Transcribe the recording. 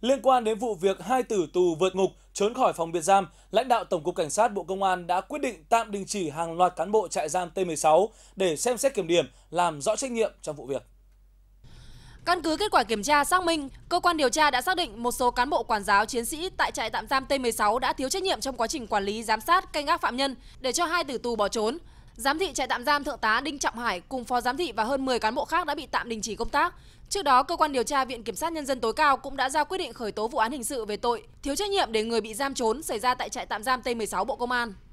Liên quan đến vụ việc hai tử tù vượt ngục trốn khỏi phòng biệt giam, lãnh đạo Tổng cục Cảnh sát Bộ Công an đã quyết định tạm đình chỉ hàng loạt cán bộ trại giam T16 để xem xét kiểm điểm, làm rõ trách nhiệm trong vụ việc. Căn cứ kết quả kiểm tra xác minh, cơ quan điều tra đã xác định một số cán bộ quản giáo chiến sĩ tại trại tạm giam T16 đã thiếu trách nhiệm trong quá trình quản lý, giám sát, canh gác phạm nhân để cho hai tử tù bỏ trốn. Giám thị trại tạm giam Thượng tá Đinh Trọng Hải cùng phó giám thị và hơn 10 cán bộ khác đã bị tạm đình chỉ công tác. Trước đó, cơ quan điều tra Viện Kiểm sát Nhân dân tối cao cũng đã ra quyết định khởi tố vụ án hình sự về tội thiếu trách nhiệm để người bị giam trốn xảy ra tại trại tạm giam T16 Bộ Công an.